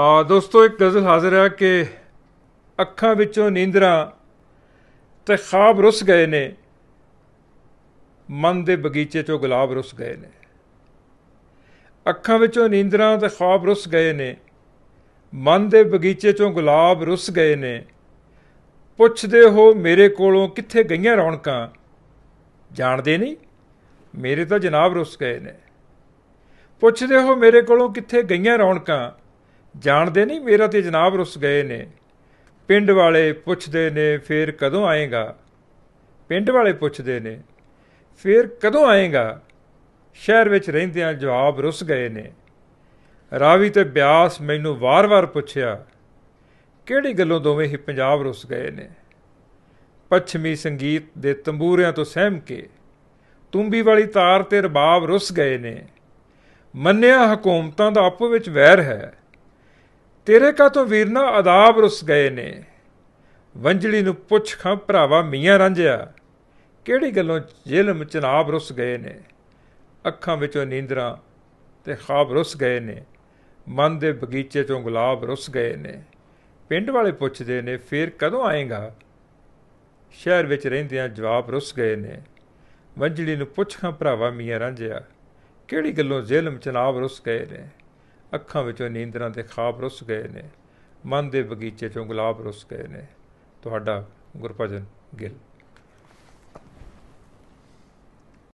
ਆ ਦੋਸਤੋ ਇੱਕ ਗਜ਼ਲ ਹਾਜ਼ਰ ਹੈ ਕਿ ਅੱਖਾਂ ਵਿੱਚੋਂ ਨੀਂਦਰਾ ਤੇ ਖਾਬ ਰੁੱਸ ਗਏ ਨੇ ਮਨ ਦੇ ਬਗੀਚੇ 'ਚੋਂ ਗੁਲਾਬ ਰੁੱਸ ਗਏ ਨੇ ਅੱਖਾਂ ਵਿੱਚੋਂ ਨੀਂਦਰਾ ਤੇ ਖਾਬ ਰੁੱਸ ਗਏ ਨੇ ਮਨ ਦੇ ਬਗੀਚੇ 'ਚੋਂ ਗੁਲਾਬ ਰੁੱਸ ਗਏ ਨੇ ਪੁੱਛਦੇ ਹੋ ਮੇਰੇ ਕੋਲੋਂ ਕਿੱਥੇ ਗਈਆਂ ਰੌਣਕਾਂ ਜਾਣਦੇ ਨਹੀਂ ਮੇਰੇ ਤਾਂ ਜਨਾਬ ਰੁੱਸ ਗਏ ਨੇ ਪੁੱਛਦੇ ਹੋ ਮੇਰੇ ਕੋਲੋਂ ਕਿੱਥੇ ਗਈਆਂ ਰੌਣਕਾਂ ਜਾਣਦੇ ਨਹੀਂ ਮੇਰਾ ਤੇ ਜਨਾਬ ਰੁੱਸ ਗਏ ਨੇ ਪਿੰਡ ਵਾਲੇ ਪੁੱਛਦੇ ਨੇ ਫੇਰ ਕਦੋਂ ਆਏਗਾ ਪਿੰਡ ਵਾਲੇ ਪੁੱਛਦੇ ਨੇ ਫੇਰ ਕਦੋਂ ਆਏਗਾ ਸ਼ਹਿਰ ਵਿੱਚ ਰਹਿੰਦਿਆਂ ਜਵਾਬ ਰੁੱਸ ਗਏ ਨੇ ਰਾਵੀ ਤੇ ਬਿਆਸ ਮੈਨੂੰ ਵਾਰ-ਵਾਰ ਪੁੱਛਿਆ ਕਿਹੜੀ ਗੱਲੋਂ ਦੋਵੇਂ ਹੀ ਪੰਜਾਬ ਰੁੱਸ ਗਏ ਨੇ ਪੱਛਮੀ ਸੰਗੀਤ ਦੇ ਤੰਬੂਰਿਆਂ ਤੋਂ ਸਹਿਮ ਕੇ ਤੁੰਬੀ ਵਾਲੀ ਤਾਰ ਤੇ ਰਬਾਬ ਰੁੱਸ ਗਏ ਨੇ ਮੰਨਿਆ ਹਕੂਮਤਾਂ ਦਾ ਆਪੋ ਵਿੱਚ ਵੈਰ ਹੈ ਤੇਰੇ ਕਾ ਤੋਂ ਵੀਰਨਾ ਆਦਾਬ ਰੁੱਸ ਗਏ ਨੇ ਵੰਜਲੀ ਨੂੰ ਪੁੱਛ ਖਾਂ ਭਰਾਵਾ ਮੀਆਂ ਰਾਂਝਿਆ ਕਿਹੜੀ ਗੱਲੋਂ ਜ਼ਿਲਮ ਚਨਾਬ ਰੁੱਸ ਗਏ ਨੇ ਅੱਖਾਂ ਵਿੱਚੋਂ ਨੀਂਦਰਾ ਤੇ ਖਾਬ ਰੁੱਸ ਗਏ ਨੇ ਮਨ ਦੇ ਬਗੀਚੇ ਤੋਂ ਗੁਲਾਬ ਰੁੱਸ ਗਏ ਨੇ ਪਿੰਡ ਵਾਲੇ ਪੁੱਛਦੇ ਨੇ ਫੇਰ ਕਦੋਂ ਆਏਗਾ ਸ਼ਹਿਰ ਵਿੱਚ ਰਹਿੰਦਿਆਂ ਜਵਾਬ ਰੁੱਸ ਗਏ ਨੇ ਵੰਜਲੀ ਨੂੰ ਪੁੱਛ ਖਾਂ ਭਰਾਵਾ ਮੀਆਂ ਰਾਂਝਿਆ ਕਿਹੜੀ ਗੱਲੋਂ ਜ਼ਿਲਮ ਚਨਾਬ ਰੁੱਸ ਗਏ ਨੇ ਅੱਖਾਂ ਵਿੱਚੋਂ ਨੀਂਦਰਾਂ ਤੇ ਖਾਬ ਰੁੱਸ ਗਏ ਨੇ ਮਨ ਦੇ ਬਗੀਚੇ ਚੋਂ ਗੁਲਾਬ ਰੁੱਸ ਗਏ ਨੇ ਤੁਹਾਡਾ ਗੁਰਪਜਨ ਗਿੱਲ